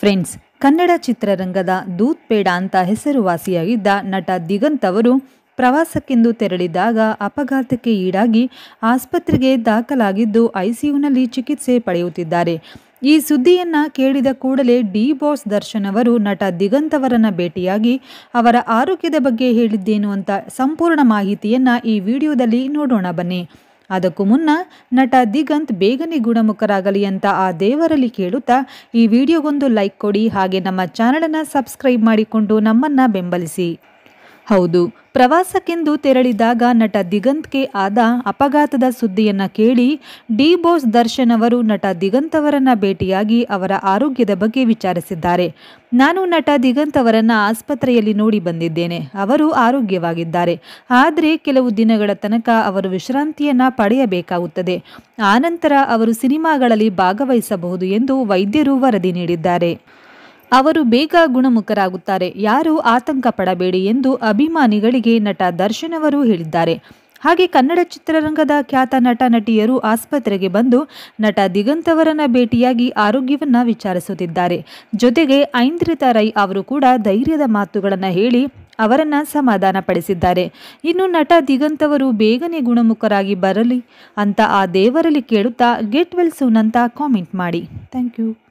friends Kannada ಚಿತ್ರರಂಗದ ದೂತ್ ಪೇಡ ಅಂತ ಹೆಸರುವಾಸಿಯಾಗಿದ್ದ ನಟ ದಿಗಂತ್ ಅವರು ಪ್ರವಾಸಕ್ಕೆಂದು ತೆರಳಿದಾಗ ಅಪಘಾತಕ್ಕೆ ಈಡಾಗಿ ಆಸ್ಪತ್ರೆಗೆ ದಾಖಲಾಗಿದ್ದು ಐಸಿಯುನಲ್ಲಿ ಚಿಕಿತ್ಸೆ ಪಡೆಯುತ್ತಿದ್ದಾರೆ ಈ ಸುದ್ದಿಯನ್ನು ಕೇಳಿದ ಕೂಡಲೇ ಡಿ ಬಾಸ್ ದರ್ಶನ್ ಅವರು ನಟ ದಿಗಂತ್ ಅವರನ್ನು ಭೇಟಿಯಾಗಿ ಅವರ ಆರೋಗ್ಯದ ಬಗ್ಗೆ ಹೇಳಿದ್ದೇನು ಅಂತ ಸಂಪೂರ್ಣ ಮಾಹಿತಿಯನ್ನು ಈ ವಿಡಿಯೋದಲ್ಲಿ ನೋಡೋಣ ಬನ್ನಿ ಅದಕ್ಕೂ ಮುನ್ನ ನಟ ದಿಗಂತ್ ಬೇಗನೆ ಗುಣಮುಖರಾಗಲಿ ಅಂತ ಆ ದೇವರಲ್ಲಿ ಕೇಳುತ್ತಾ ಈ ವಿಡಿಯೋಗೊಂದು ಲೈಕ್ ಕೊಡಿ ಹಾಗೆ ನಮ್ಮ ಚಾನಲನ್ನು ಸಬ್ಸ್ಕ್ರೈಬ್ ಮಾಡಿಕೊಂಡು ನಮ್ಮನ್ನು ಬೆಂಬಲಿಸಿ ಹೌದು ಪ್ರವಾಸಕ್ಕೆಂದು ತೆರಳಿದಾಗ ನಟ ದಿಗಂತ್ಗೆ ಆದ ಅಪಘಾತದ ಸುದ್ದಿಯನ್ನು ಕೇಳಿ ಡಿ ಬೋಸ್ ದರ್ಶನ್ ಅವರು ನಟ ದಿಗಂತ್ ಅವರನ್ನು ಭೇಟಿಯಾಗಿ ಅವರ ಆರೋಗ್ಯದ ಬಗ್ಗೆ ವಿಚಾರಿಸಿದ್ದಾರೆ ನಾನು ನಟ ದಿಗಂತ್ ಅವರನ್ನು ಆಸ್ಪತ್ರೆಯಲ್ಲಿ ನೋಡಿ ಬಂದಿದ್ದೇನೆ ಅವರು ಆರೋಗ್ಯವಾಗಿದ್ದಾರೆ ಆದರೆ ಕೆಲವು ದಿನಗಳ ತನಕ ಅವರು ವಿಶ್ರಾಂತಿಯನ್ನು ಪಡೆಯಬೇಕಾಗುತ್ತದೆ ಆನಂತರ ಅವರು ಸಿನಿಮಾಗಳಲ್ಲಿ ಭಾಗವಹಿಸಬಹುದು ಎಂದು ವೈದ್ಯರು ವರದಿ ನೀಡಿದ್ದಾರೆ ಅವರು ಬೇಗ ಗುಣಮುಖರಾಗುತ್ತಾರೆ ಯಾರೂ ಆತಂಕ ಪಡಬೇಡಿ ಎಂದು ಅಭಿಮಾನಿಗಳಿಗೆ ನಟ ದರ್ಶನ್ ಅವರು ಹೇಳಿದ್ದಾರೆ ಹಾಗೆ ಕನ್ನಡ ಚಿತ್ರರಂಗದ ಖ್ಯಾತ ನಟ ನಟಿಯರು ಆಸ್ಪತ್ರೆಗೆ ಬಂದು ನಟ ದಿಗಂತ್ ಅವರನ್ನ ಭೇಟಿಯಾಗಿ ಆರೋಗ್ಯವನ್ನು ವಿಚಾರಿಸುತ್ತಿದ್ದಾರೆ ಜೊತೆಗೆ ಐಂದ್ರಿತಾ ರೈ ಅವರು ಕೂಡ ಧೈರ್ಯದ ಮಾತುಗಳನ್ನು ಹೇಳಿ ಅವರನ್ನು ಸಮಾಧಾನಪಡಿಸಿದ್ದಾರೆ ಇನ್ನು ನಟ ದಿಗಂತ್ ಅವರು ಬೇಗನೆ ಗುಣಮುಖರಾಗಿ ಬರಲಿ ಅಂತ ಆ ದೇವರಲ್ಲಿ ಕೇಳುತ್ತಾ ಗೆಟ್ ವೆಲ್ ಸೂನ್ ಅಂತ ಕಾಮೆಂಟ್ ಮಾಡಿ ಥ್ಯಾಂಕ್ ಯು